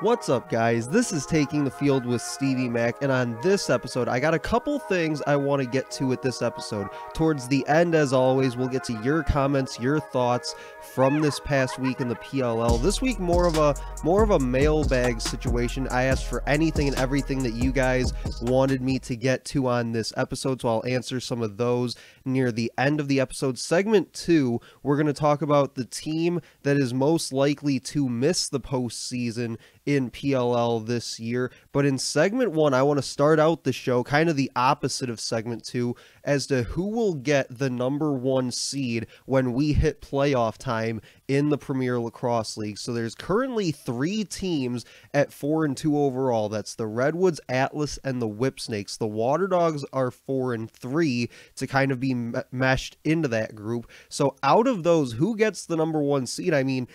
What's up, guys? This is Taking the Field with Stevie Mac, and on this episode, I got a couple things I want to get to with this episode. Towards the end, as always, we'll get to your comments, your thoughts from this past week in the PLL. This week, more of a more of a mailbag situation. I asked for anything and everything that you guys wanted me to get to on this episode, so I'll answer some of those near the end of the episode. Segment two, we're going to talk about the team that is most likely to miss the postseason in PLL this year. But in segment one, I want to start out the show kind of the opposite of segment two as to who will get the number one seed when we hit playoff time in the Premier Lacrosse League. So there's currently three teams at four and two overall. That's the Redwoods, Atlas, and the Whipsnakes. The Water Dogs are four and three to kind of be meshed into that group. So out of those, who gets the number one seed? I mean,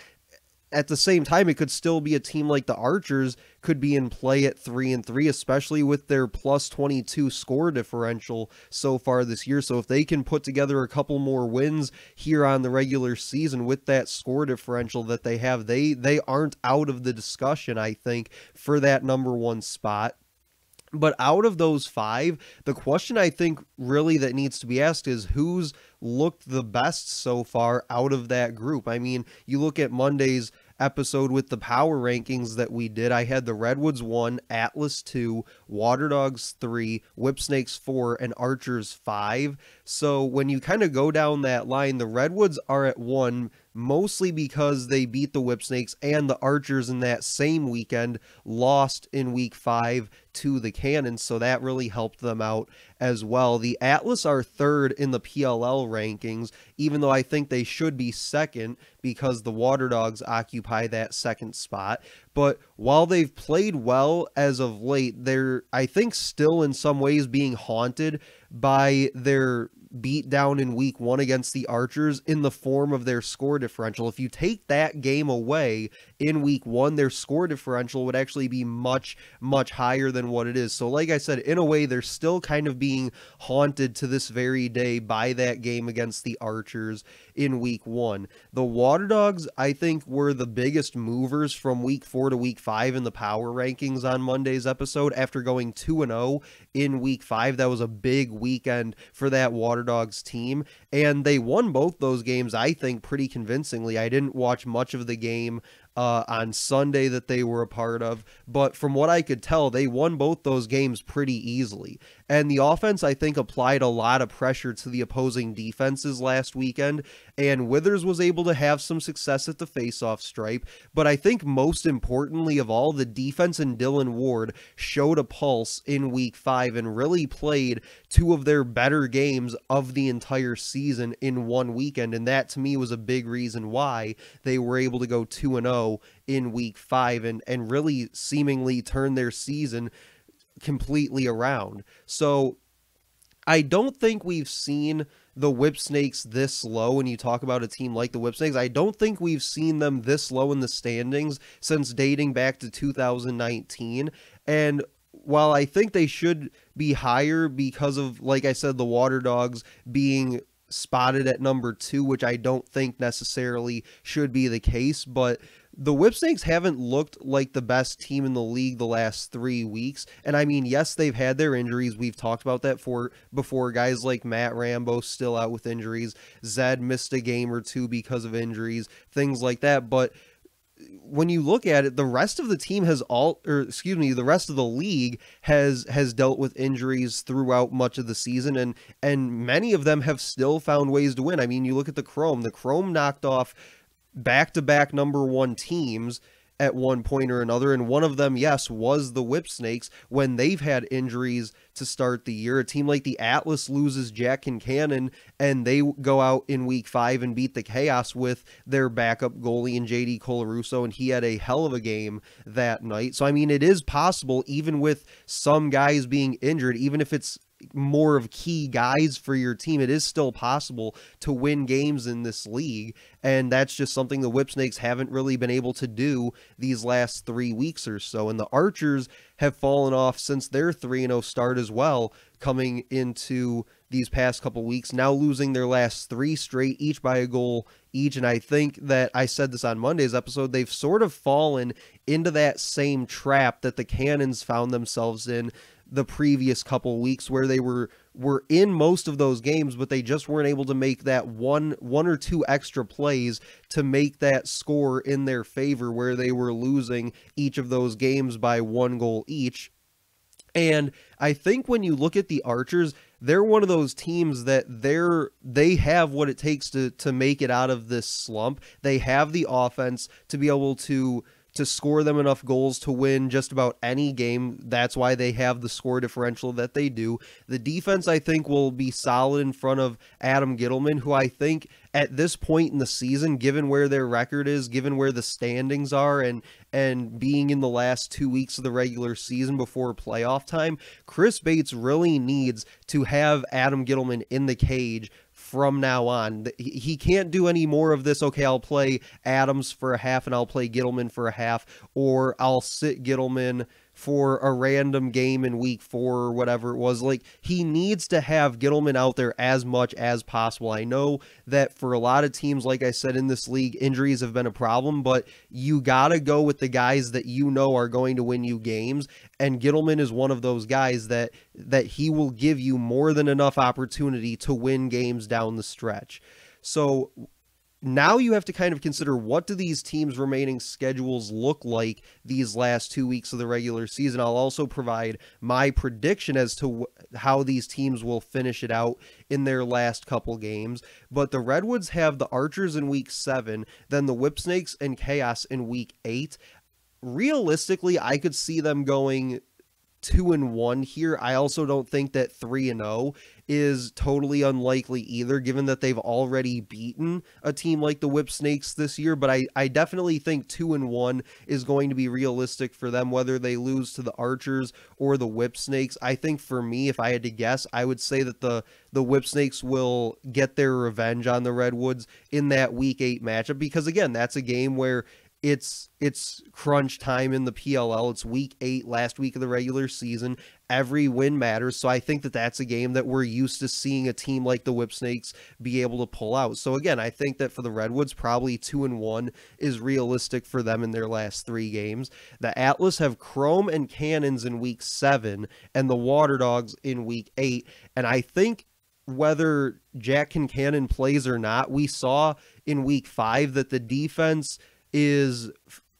at the same time, it could still be a team like the Archers could be in play at three and three, especially with their plus 22 score differential so far this year. So if they can put together a couple more wins here on the regular season with that score differential that they have, they they aren't out of the discussion, I think, for that number one spot. But out of those five, the question I think really that needs to be asked is who's looked the best so far out of that group. I mean, you look at Monday's episode with the power rankings that we did, I had the Redwoods 1, Atlas 2, Water Dogs 3, Whipsnakes 4, and Archers 5. So when you kind of go down that line, the Redwoods are at 1 mostly because they beat the Whipsnakes and the Archers in that same weekend, lost in week 5 to the canon, so that really helped them out as well. The Atlas are third in the PLL rankings, even though I think they should be second because the Water Dogs occupy that second spot. But while they've played well as of late, they're, I think, still in some ways being haunted by their beat down in week one against the Archers in the form of their score differential. If you take that game away in week one, their score differential would actually be much, much higher than what it is. So, like I said, in a way, they're still kind of being haunted to this very day by that game against the Archers in week one. The Water Dogs, I think, were the biggest movers from week four to week five in the power rankings on Monday's episode after going 2 0 in week five. That was a big weekend for that Water underdogs team, and they won both those games, I think, pretty convincingly. I didn't watch much of the game uh, on Sunday that they were a part of, but from what I could tell, they won both those games pretty easily. And the offense, I think, applied a lot of pressure to the opposing defenses last weekend. And Withers was able to have some success at the faceoff stripe. But I think most importantly of all, the defense and Dylan Ward showed a pulse in week five and really played two of their better games of the entire season in one weekend. And that to me was a big reason why they were able to go 2 0 in week five and, and really seemingly turn their season completely around. So I don't think we've seen the whip snakes this low When you talk about a team like the whip snakes i don't think we've seen them this low in the standings since dating back to 2019 and while i think they should be higher because of like i said the water dogs being spotted at number two which i don't think necessarily should be the case but the Whipsnakes haven't looked like the best team in the league the last three weeks. And I mean, yes, they've had their injuries. We've talked about that for before. Guys like Matt Rambo still out with injuries. Zed missed a game or two because of injuries, things like that. But when you look at it, the rest of the team has all, or excuse me, the rest of the league has has dealt with injuries throughout much of the season, and and many of them have still found ways to win. I mean, you look at the Chrome. The Chrome knocked off back to back number one teams at one point or another. And one of them, yes, was the Whip Snakes when they've had injuries to start the year. A team like the Atlas loses Jack and Cannon, and they go out in week five and beat the Chaos with their backup goalie and JD Colaruso, and he had a hell of a game that night. So, I mean, it is possible, even with some guys being injured, even if it's more of key guys for your team, it is still possible to win games in this league. And that's just something the Whipsnakes haven't really been able to do these last three weeks or so. And the Archers have fallen off since their 3 0 start as well, coming into these past couple weeks, now losing their last three straight, each by a goal each. And I think that I said this on Monday's episode, they've sort of fallen into that same trap that the Cannons found themselves in the previous couple weeks where they were were in most of those games but they just weren't able to make that one one or two extra plays to make that score in their favor where they were losing each of those games by one goal each and I think when you look at the Archers, they're one of those teams that they're they have what it takes to to make it out of this slump. They have the offense to be able to to score them enough goals to win just about any game. That's why they have the score differential that they do. The defense, I think, will be solid in front of Adam Gittleman, who I think at this point in the season, given where their record is, given where the standings are, and and being in the last two weeks of the regular season before playoff time, Chris Bates really needs to have Adam Gittleman in the cage from now on. He can't do any more of this. Okay, I'll play Adams for a half and I'll play Gittleman for a half, or I'll sit Gittleman for a random game in week four or whatever it was. Like, he needs to have Gittleman out there as much as possible. I know that for a lot of teams, like I said, in this league, injuries have been a problem, but you got to go with the guys that you know are going to win you games. And Gittleman is one of those guys that that he will give you more than enough opportunity to win games down the stretch. So now you have to kind of consider what do these teams' remaining schedules look like these last two weeks of the regular season. I'll also provide my prediction as to wh- how these teams will finish it out in their last couple games. But the Redwoods have the Archers in week seven, then the Whipsnakes and Chaos in week eight. Realistically, I could see them going two and one here. I also don't think that three and zero oh is totally unlikely either, given that they've already beaten a team like the Whip Snakes this year. But I, I definitely think two and one is going to be realistic for them, whether they lose to the Archers or the Whip Snakes. I think for me, if I had to guess, I would say that the the Whip Snakes will get their revenge on the Redwoods in that Week Eight matchup because again, that's a game where it's it's crunch time in the PLL. It's week 8, last week of the regular season. Every win matters. So I think that that's a game that we're used to seeing a team like the Whip Snakes be able to pull out. So again, I think that for the Redwoods probably 2 and 1 is realistic for them in their last 3 games. The Atlas have Chrome and Cannons in week 7 and the Water Dogs in week 8 and I think whether Jack and Cannon plays or not, we saw in week five that the defense – is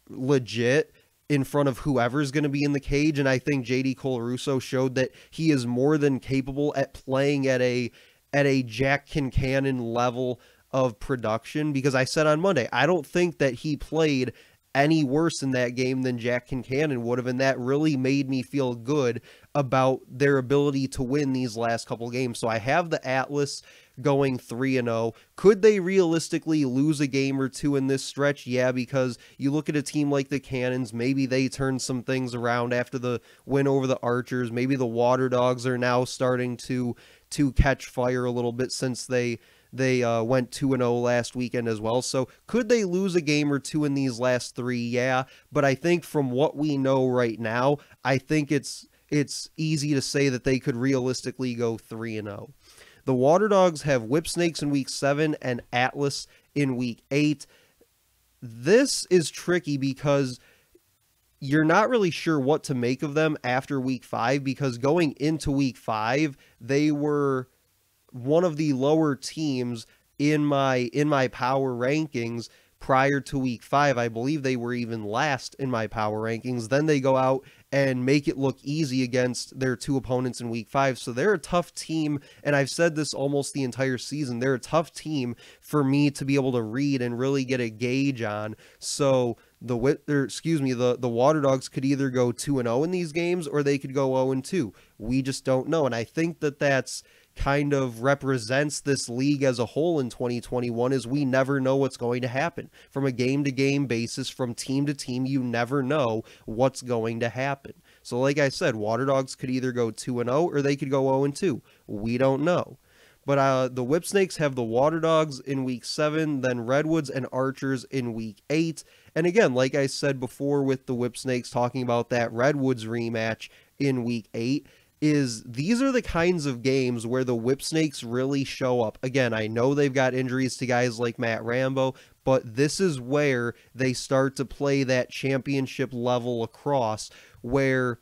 legit in front of whoever's going to be in the cage. And I think JD Cole Russo showed that he is more than capable at playing at a at a Jack Kincannon level of production because I said on Monday, I don't think that he played any worse in that game than Jack Kincannon would have, and that really made me feel good about their ability to win these last couple games. So I have the Atlas going 3 and 0. Could they realistically lose a game or two in this stretch? Yeah, because you look at a team like the Cannons, maybe they turn some things around after the win over the Archers. Maybe the Water Dogs are now starting to to catch fire a little bit since they they uh, went 2 0 last weekend as well. So, could they lose a game or two in these last three? Yeah. But I think from what we know right now, I think it's it's easy to say that they could realistically go 3 and 0. The Water Dogs have Whip Snakes in week seven and Atlas in week eight. This is tricky because you're not really sure what to make of them after week five because going into week five, they were one of the lower teams in my in my power rankings prior to week five. I believe they were even last in my power rankings. Then they go out and make it look easy against their two opponents in week five. So they're a tough team. And I've said this almost the entire season. They're a tough team for me to be able to read and really get a gauge on. So the or excuse me the the water dogs could either go 2 and 0 in these games or they could go 0 and 2 we just don't know and i think that that's kind of represents this league as a whole in 2021 is we never know what's going to happen. From a game to game basis, from team to team, you never know what's going to happen. So like I said, Water Dogs could either go 2 and 0 or they could go 0 and 2. We don't know. But uh, the Whip Snakes have the Water Dogs in week 7, then Redwoods and Archers in week 8. And again, like I said before with the Whip Snakes talking about that Redwoods rematch in week 8, is these are the kinds of games where the whip snakes really show up. Again, I know they've got injuries to guys like Matt Rambo, but this is where they start to play that championship level across where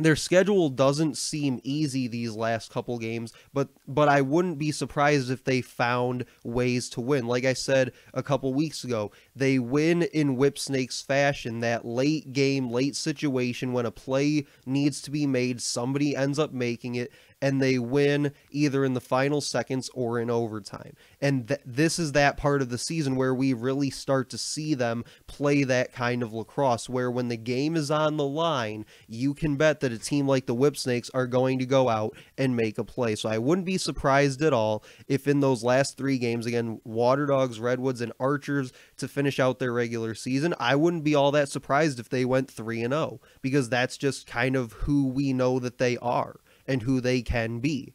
their schedule doesn't seem easy these last couple games, but but I wouldn't be surprised if they found ways to win. Like I said a couple weeks ago, they win in whipsnakes fashion. That late game, late situation when a play needs to be made, somebody ends up making it, and they win either in the final seconds or in overtime. And th- this is that part of the season where we really start to see them play that kind of lacrosse, where when the game is on the line, you can bet that a team like the Whip Snakes are going to go out and make a play. So I wouldn't be surprised at all if in those last three games, again, Water Dogs, Redwoods, and Archers to finish out their regular season, I wouldn't be all that surprised if they went 3 and 0 because that's just kind of who we know that they are and who they can be.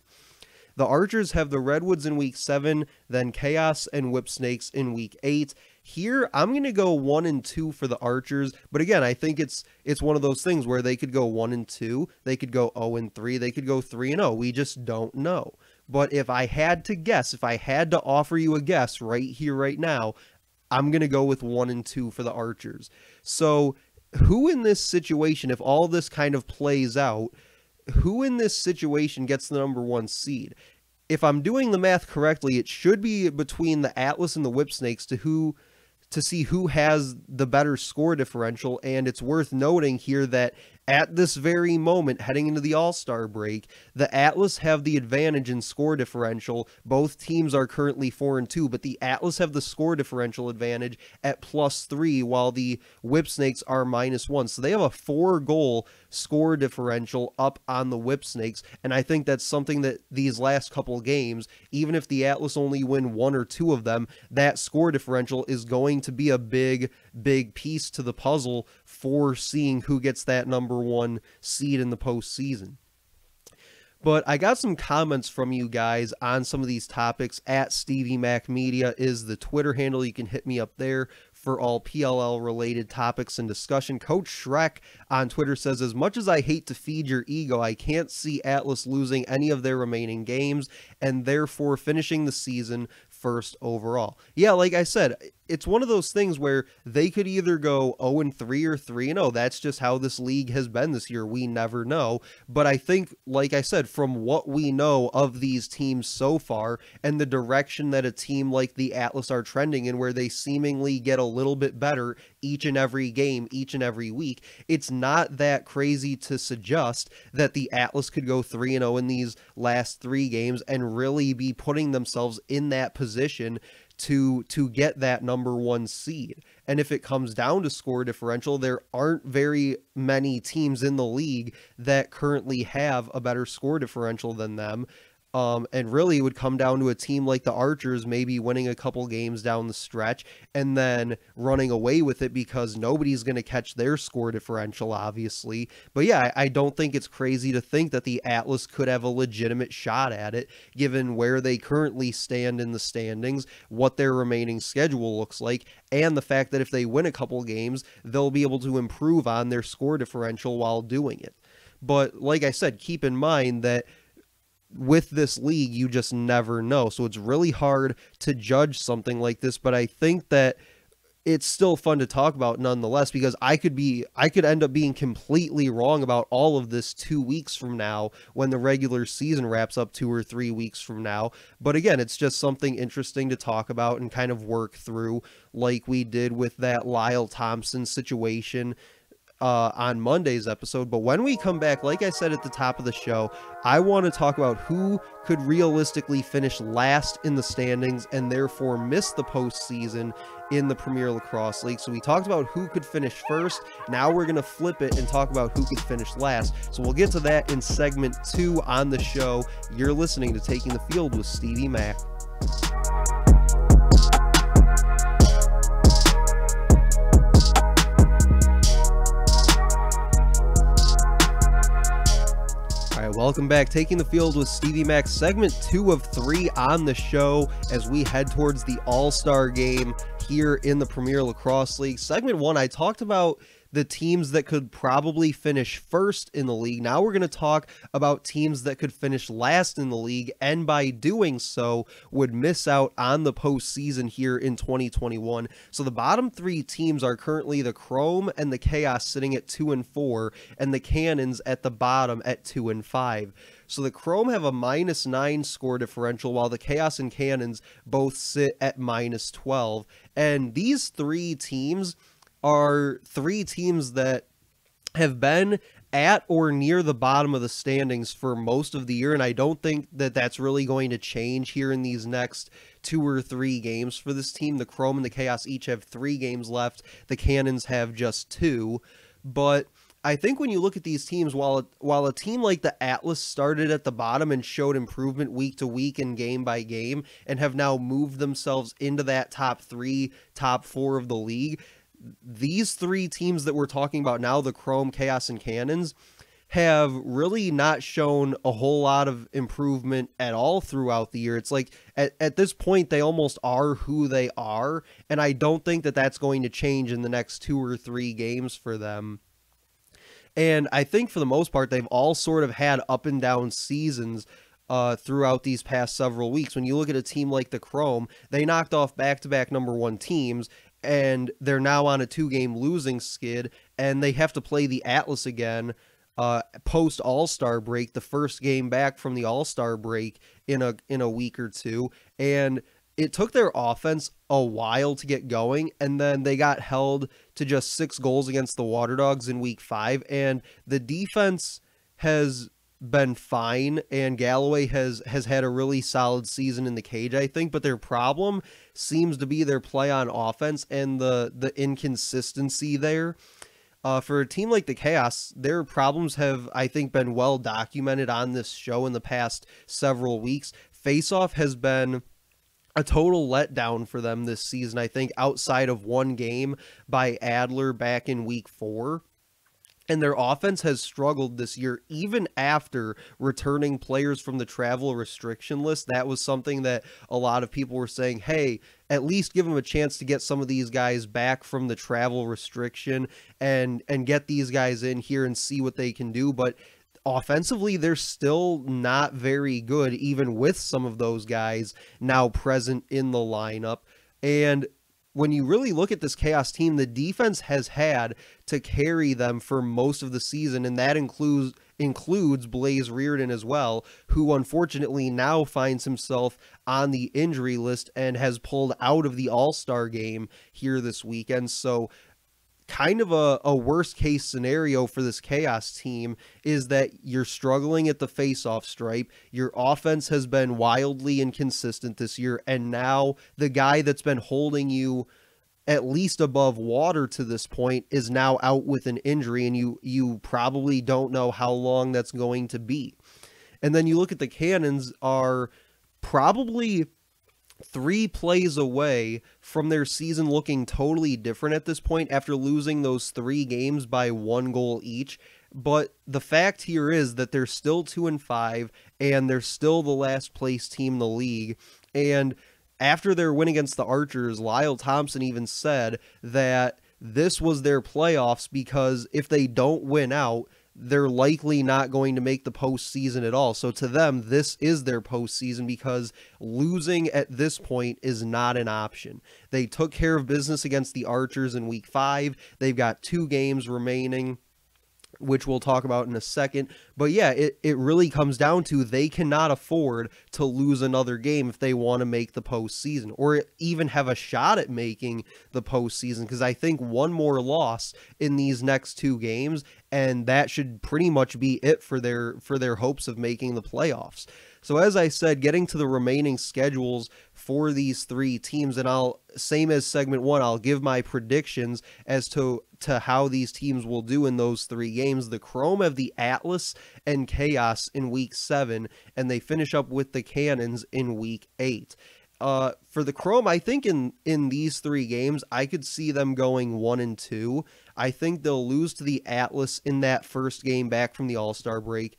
The Archers have the Redwoods in week 7, then Chaos and Whipsnakes in week 8. Here, I'm going to go 1 and 2 for the Archers, but again, I think it's it's one of those things where they could go 1 and 2, they could go 0 and 3, they could go 3 and 0. We just don't know. But if I had to guess, if I had to offer you a guess right here right now, I'm going to go with 1 and 2 for the Archers. So, who in this situation if all this kind of plays out who in this situation gets the number one seed? If I'm doing the math correctly, it should be between the Atlas and the Whip Snakes to who to see who has the better score differential. And it's worth noting here that at this very moment, heading into the All Star break, the Atlas have the advantage in score differential. Both teams are currently 4 and 2, but the Atlas have the score differential advantage at plus 3, while the Whipsnakes are minus 1. So they have a four goal score differential up on the Whipsnakes. And I think that's something that these last couple games, even if the Atlas only win one or two of them, that score differential is going to be a big, big piece to the puzzle for seeing who gets that number number one seed in the postseason. But I got some comments from you guys on some of these topics. At Stevie Mac Media is the Twitter handle. You can hit me up there for all PLL related topics and discussion. Coach Shrek on Twitter says, As much as I hate to feed your ego, I can't see Atlas losing any of their remaining games and therefore finishing the season first overall. Yeah, like I said, it's one of those things where they could either go 0 and 3 or 3 and 0. That's just how this league has been this year. We never know. But I think, like I said, from what we know of these teams so far and the direction that a team like the Atlas are trending in, where they seemingly get a little bit better each and every game, each and every week, it's not that crazy to suggest that the Atlas could go 3 and 0 in these last three games and really be putting themselves in that position to to get that number one seed. And if it comes down to score differential, there aren't very many teams in the league that currently have a better score differential than them. Um, and really, would come down to a team like the Archers maybe winning a couple games down the stretch and then running away with it because nobody's going to catch their score differential, obviously. But yeah, I don't think it's crazy to think that the Atlas could have a legitimate shot at it, given where they currently stand in the standings, what their remaining schedule looks like, and the fact that if they win a couple games, they'll be able to improve on their score differential while doing it. But like I said, keep in mind that with this league, you just never know. So it's really hard to judge something like this, but I think that it's still fun to talk about nonetheless because I could be I could end up being completely wrong about all of this 2 weeks from now when the regular season wraps up 2 or 3 weeks from now. But again, it's just something interesting to talk about and kind of work through like we did with that Lyle Thompson situation uh, on Monday's episode. But when we come back, like I said at the top of the show, I want to talk about who could realistically finish last in the standings and therefore miss the postseason in the Premier Lacrosse League. So we talked about who could finish first. Now we're going to flip it and talk about who could finish last. So we'll get to that in segment two on the show. You're listening to Taking the Field with Stevie Mack. welcome back. Taking the field with Stevie Max, segment two of three on the show as we head towards the All Star game here in the Premier Lacrosse League. Segment one, I talked about the teams that could probably finish first in the league. Now we're going to talk about teams that could finish last in the league and by doing so would miss out on the postseason here in 2021. So the bottom three teams are currently the Chrome and the Chaos sitting at two and four, and the Cannons at the bottom at two and five. So the Chrome have a minus 9 score differential, while the Chaos and Cannons both sit at minus 12. And these three teams are three teams that have been at or near the bottom of the standings for most of the year, and I don't think that that's really going to change here in these next two or three games for this team. The Chrome and the Chaos each have three games left, the Cannons have just two. But I think when you look at these teams, while while a team like the Atlas started at the bottom and showed improvement week to week and game by game, and have now moved themselves into that top three, top four of the league, these three teams that we're talking about now, the Chrome, Chaos, and Cannons, have really not shown a whole lot of improvement at all throughout the year. It's like at, at this point, they almost are who they are. And I don't think that that's going to change in the next two or three games for them. And I think for the most part, they've all sort of had up and down seasons uh, throughout these past several weeks. When you look at a team like the Chrome, they knocked off back to back number one teams, and they're now on a two game losing skid and they have to play the Atlas again uh, post All Star break, the first game back from the All Star break in a in a week or two, and it took their offense a while to get going, and then they got held to just six goals against the Water Dogs in Week Five, and the defense has been fine and Galloway has has had a really solid season in the cage I think but their problem seems to be their play on offense and the the inconsistency there uh, for a team like the Chaos, their problems have, I think, been well documented on this show in the past several weeks. Faceoff has been a total letdown for them this season, I think, outside of one game by Adler back in week four. And their offense has struggled this year, even after returning players from the travel restriction list. That was something that a lot of people were saying, hey, at least give them a chance to get some of these guys back from the travel restriction and and get these guys in here and see what they can do. But offensively, they're still not very good, even with some of those guys now present in the lineup. And when you really look at this chaos team, the defense has had to carry them for most of the season, and that includes includes Blaze Reardon as well, who unfortunately now finds himself on the injury list and has pulled out of the All Star game here this weekend. So kind of a, a worst case scenario for this chaos team is that you're struggling at the faceoff stripe. Your offense has been wildly inconsistent this year, and now the guy that's been holding you at least above water to this point is now out with an injury, and you you probably don't know how long that's going to be. And then you look at the cannons are probably three plays away from their season looking totally different at this point after losing those three games by one goal each. But the fact here is that they're still two and five, and they're still the last place team in the league. And after their win against the Archers, Lyle Thompson even said that this was their playoffs because if they don't win out, they're likely not going to make the postseason at all. So to them, this is their postseason because losing at this point is not an option. They took care of business against the Archers in week five. They've got two games remaining which we'll talk about in a second. But yeah, it, it really comes down to they cannot afford to lose another game if they want to make the postseason or even have a shot at making the postseason. Because I think one more loss in these next two games, and that should pretty much be it for their for their hopes of making the playoffs. So as I said, getting to the remaining schedules for these three teams, and I'll same as segment one, I'll give my predictions as to to how these teams will do in those three games. The Chrome have the Atlas and Chaos in week seven, and they finish up with the Cannons in week eight. Uh, for the Chrome, I think in in these three games, I could see them going one and two. I think they'll lose to the Atlas in that first game back from the All Star break,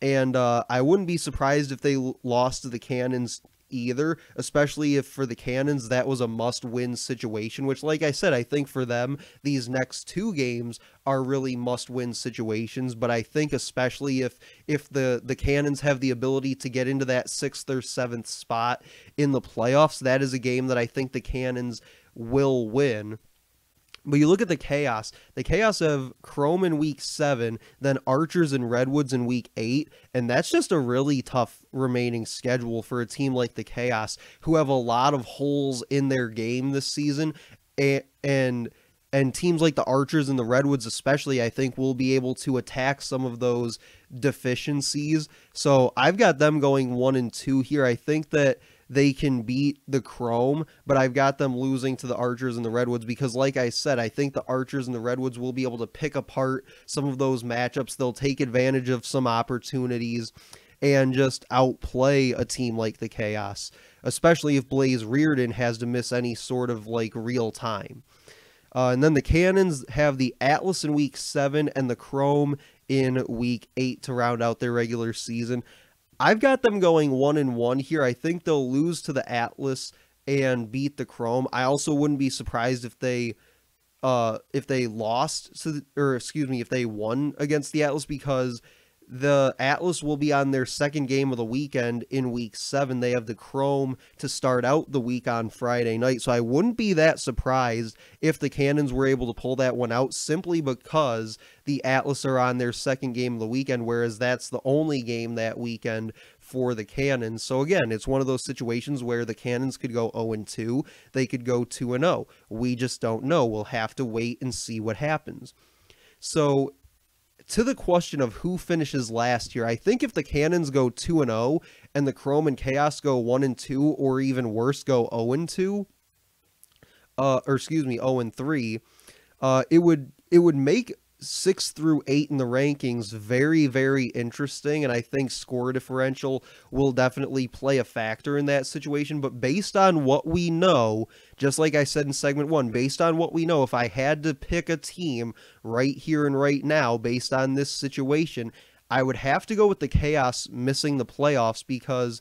and uh, I wouldn't be surprised if they lost to the Cannons either, especially if for the Cannons that was a must win situation, which, like I said, I think for them, these next two games are really must win situations. But I think, especially if if the, the Cannons have the ability to get into that sixth or seventh spot in the playoffs, that is a game that I think the Cannons will win. But you look at the chaos, the chaos of Chrome in week seven, then Archers and Redwoods in week eight, and that's just a really tough remaining schedule for a team like the Chaos, who have a lot of holes in their game this season, and and, and teams like the Archers and the Redwoods, especially, I think, will be able to attack some of those deficiencies. So I've got them going one and two here. I think that they can beat the Chrome, but I've got them losing to the Archers and the Redwoods because, like I said, I think the Archers and the Redwoods will be able to pick apart some of those matchups. They'll take advantage of some opportunities and just outplay a team like the Chaos, especially if Blaze Reardon has to miss any sort of like real time. Uh, and then the Cannons have the Atlas in week seven and the Chrome in week eight to round out their regular season. I've got them going one and one here. I think they'll lose to the Atlas and beat the Chrome. I also wouldn't be surprised if they uh if they lost to the, or excuse me, if they won against the Atlas because the Atlas will be on their second game of the weekend in week seven. They have the Chrome to start out the week on Friday night. So I wouldn't be that surprised if the Cannons were able to pull that one out simply because the Atlas are on their second game of the weekend, whereas that's the only game that weekend for the Cannons. So again, it's one of those situations where the Cannons could go 0 and 2, they could go 2 and 0. We just don't know. We'll have to wait and see what happens. So to the question of who finishes last here, I think if the Cannons go 2 and 0 and the Chrome and Chaos go 1 and 2 or even worse go 0 and 2 uh or excuse me 0 and 3, uh it would it would make six through eight in the rankings very, very interesting. And I think score differential will definitely play a factor in that situation. But based on what we know, just like I said in segment one, based on what we know, if I had to pick a team right here and right now, based on this situation, I would have to go with the Chaos missing the playoffs because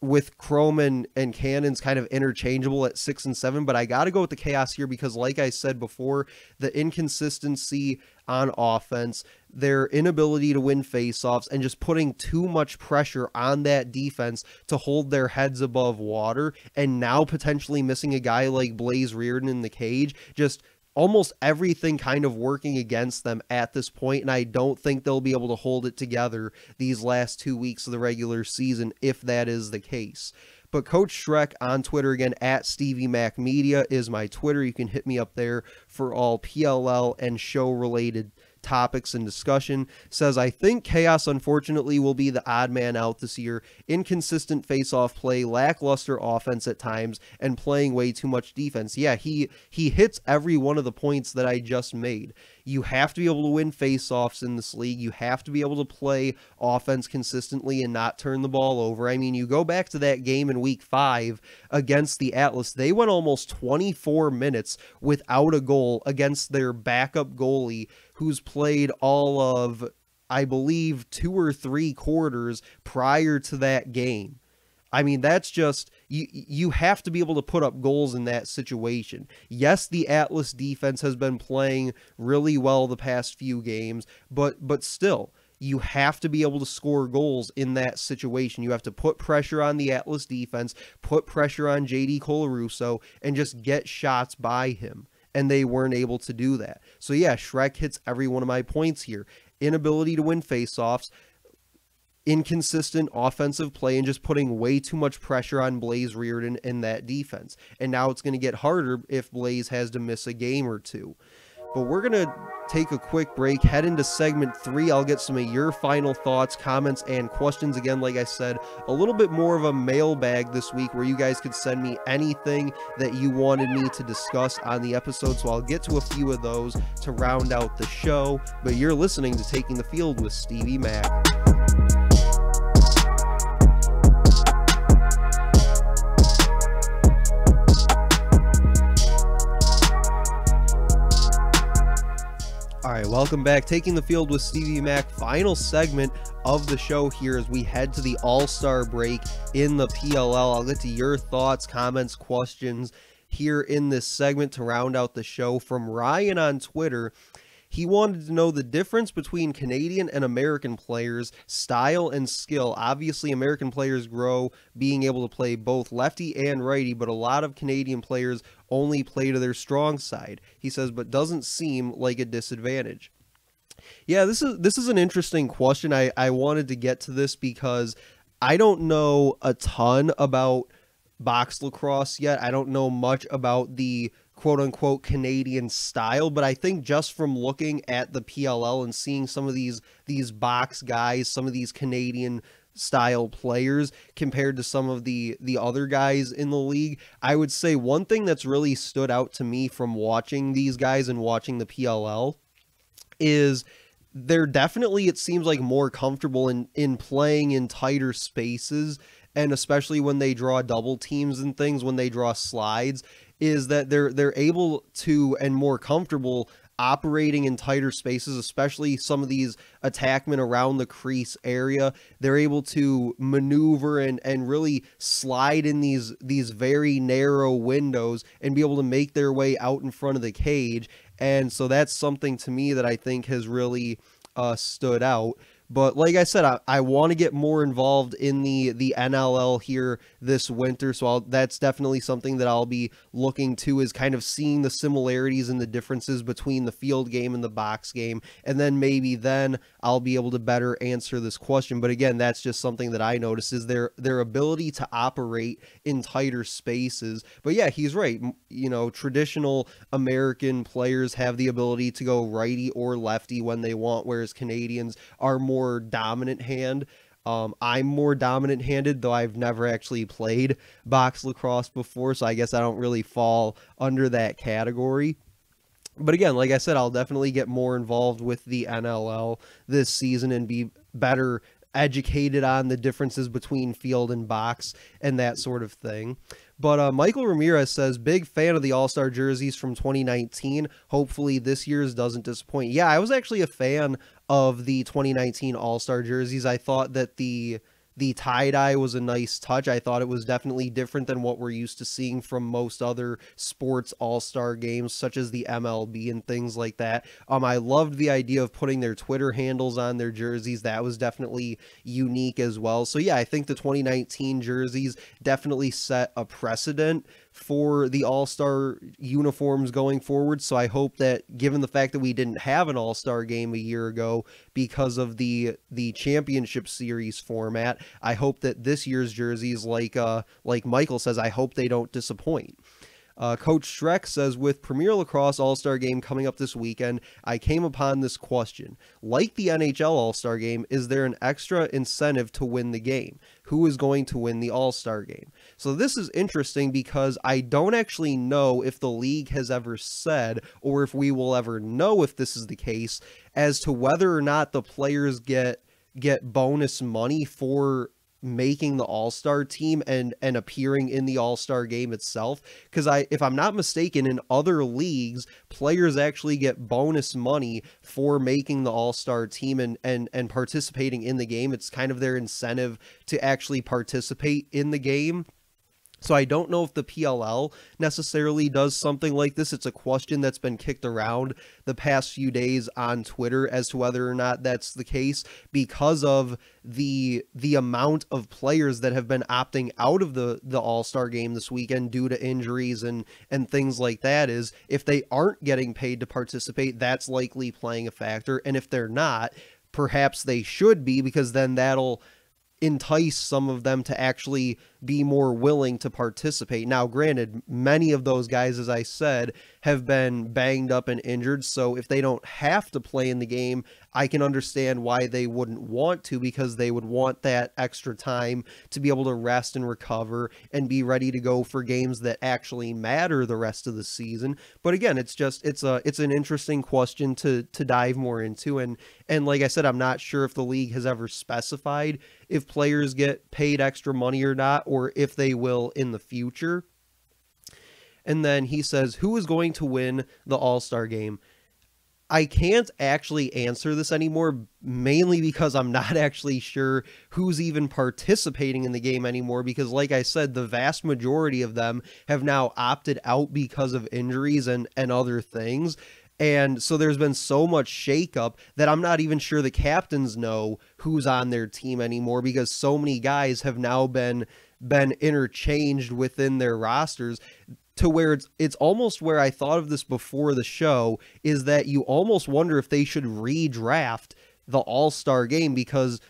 with Chrome and, and Canon's kind of interchangeable at six and seven, but I got to go with the chaos here because, like I said before, the inconsistency on offense, their inability to win faceoffs, and just putting too much pressure on that defense to hold their heads above water, and now potentially missing a guy like Blaze Reardon in the cage, just almost everything kind of working against them at this point, and I don't think they'll be able to hold it together these last two weeks of the regular season if that is the case. But Coach Shrek on Twitter again at Stevie Mac Media is my Twitter. You can hit me up there for all PLL and show related topics and discussion. Says, I think Chaos, unfortunately, will be the odd man out this year. Inconsistent face off play, lackluster offense at times, and playing way too much defense. Yeah, he, he hits every one of the points that I just made. You have to be able to win faceoffs in this league. You have to be able to play offense consistently and not turn the ball over. I mean, you go back to that game in week five against the Atlas, they went almost 24 minutes without a goal against their backup goalie who's played all of, I believe, two or three quarters prior to that game. I mean, that's just you you have to be able to put up goals in that situation. Yes, the Atlas defense has been playing really well the past few games, but but still you have to be able to score goals in that situation. You have to put pressure on the Atlas defense, put pressure on JD Colarusso, and just get shots by him. And they weren't able to do that. So yeah, Shrek hits every one of my points here. Inability to win faceoffs, inconsistent offensive play and just putting way too much pressure on Blaze Reardon in that defense. And now it's going to get harder if Blaze has to miss a game or two. But we're going to take a quick break, head into segment three. I'll get some of your final thoughts, comments, and questions. Again, like I said, a little bit more of a mailbag this week where you guys could send me anything that you wanted me to discuss on the episode. So I'll get to a few of those to round out the show. But you're listening to Taking the Field with Stevie Mack. right, welcome back. Taking the field with Stevie Mack, final segment of the show here as we head to the All Star break in the PLL. I'll get to your thoughts, comments, questions here in this segment to round out the show from Ryan on Twitter he wanted to know the difference between Canadian and American players' style and skill. Obviously, American players grow being able to play both lefty and righty, but a lot of Canadian players only play to their strong side. He says, but doesn't seem like a disadvantage. Yeah, this is this is an interesting question. I, I wanted to get to this because I don't know a ton about box lacrosse yet. I don't know much about the quote unquote Canadian style, but I think just from looking at the PLL and seeing some of these these box guys, some of these Canadian style players compared to some of the the other guys in the league. I would say one thing that's really stood out to me from watching these guys and watching the PLL is they're definitely it seems like more comfortable in in playing in tighter spaces and especially when they draw double teams and things when they draw slides is that they're they're able to and more comfortable operating in tighter spaces, especially some of these attackmen around the crease area. They're able to maneuver and, and really slide in these these very narrow windows and be able to make their way out in front of the cage. And so that's something to me that I think has really uh, stood out. But like I said, I, I want to get more involved in the the NLL here this winter. So I'll, that's definitely something that I'll be looking to is kind of seeing the similarities and the differences between the field game and the box game, and then maybe then I'll be able to better answer this question. But again, that's just something that I notice is their their ability to operate in tighter spaces. But yeah, he's right. You know, traditional American players have the ability to go righty or lefty when they want, whereas Canadians are more more dominant hand. Um, I'm more dominant handed, though I've never actually played box lacrosse before, so I guess I don't really fall under that category. But again, like I said, I'll definitely get more involved with the NLL this season and be better educated on the differences between field and box and that sort of thing. But uh, Michael Ramirez says, big fan of the All Star jerseys from 2019. Hopefully, this year's doesn't disappoint. Yeah, I was actually a fan of the 2019 All Star jerseys. I thought that the the tie dye was a nice touch. I thought it was definitely different than what we're used to seeing from most other sports all star games, such as the MLB and things like that. Um, I loved the idea of putting their Twitter handles on their jerseys. That was definitely unique as well. So, yeah, I think the 2019 jerseys definitely set a precedent for the All Star uniforms going forward. So I hope that, given the fact that we didn't have an All Star game a year ago because of the the championship series format, I hope that this year's jerseys, like uh, like Michael says, I hope they don't disappoint. Uh, Coach Shrek says, with Premier Lacrosse All Star Game coming up this weekend, I came upon this question. Like the NHL All Star Game, is there an extra incentive to win the game? Who is going to win the All Star Game? So this is interesting because I don't actually know if the league has ever said, or if we will ever know if this is the case, as to whether or not the players get get bonus money for making the all-star team and and appearing in the all-star game itself because i if i'm not mistaken in other leagues players actually get bonus money for making the all-star team and and and participating in the game it's kind of their incentive to actually participate in the game so I don't know if the PLL necessarily does something like this. It's a question that's been kicked around the past few days on Twitter as to whether or not that's the case because of the the amount of players that have been opting out of the the All-Star game this weekend due to injuries and and things like that is if they aren't getting paid to participate, that's likely playing a factor and if they're not, perhaps they should be because then that'll entice some of them to actually be more willing to participate. Now, granted, many of those guys, as I said, have been banged up and injured. So if they don't have to play in the game, I can understand why they wouldn't want to because they would want that extra time to be able to rest and recover and be ready to go for games that actually matter the rest of the season. But again, it's just it's a it's an interesting question to to dive more into and and like I said, I'm not sure if the league has ever specified if players get paid extra money or not or if they will in the future. And then he says, Who is going to win the All Star game? I can't actually answer this anymore, mainly because I'm not actually sure who's even participating in the game anymore. Because, like I said, the vast majority of them have now opted out because of injuries and, and other things. And so there's been so much shakeup that I'm not even sure the captains know who's on their team anymore because so many guys have now been been interchanged within their rosters to where it's it's almost where I thought of this before the show is that you almost wonder if they should redraft the All-Star game because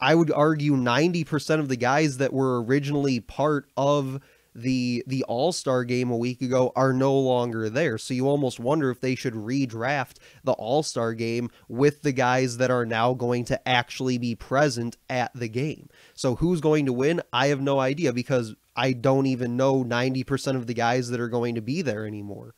I would argue 90% of the guys that were originally part of the the All-Star game a week ago are no longer there. So you almost wonder if they should redraft the All-Star game with the guys that are now going to actually be present at the game. So who's going to win? I have no idea because I don't even know 90% of the guys that are going to be there anymore.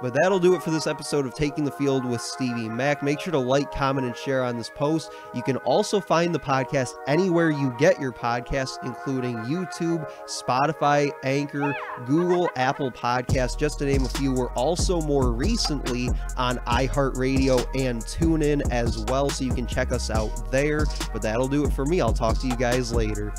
But that'll do it for this episode of Taking the Field with Stevie Mack. Make sure to like, comment, and share on this post. You can also find the podcast anywhere you get your podcasts, including YouTube, Spotify, Anchor, Google, Apple Podcasts, just to name a few. We're also more recently on iHeartRadio and TuneIn as well, so you can check us out there. But that'll do it for me. I'll talk to you guys later.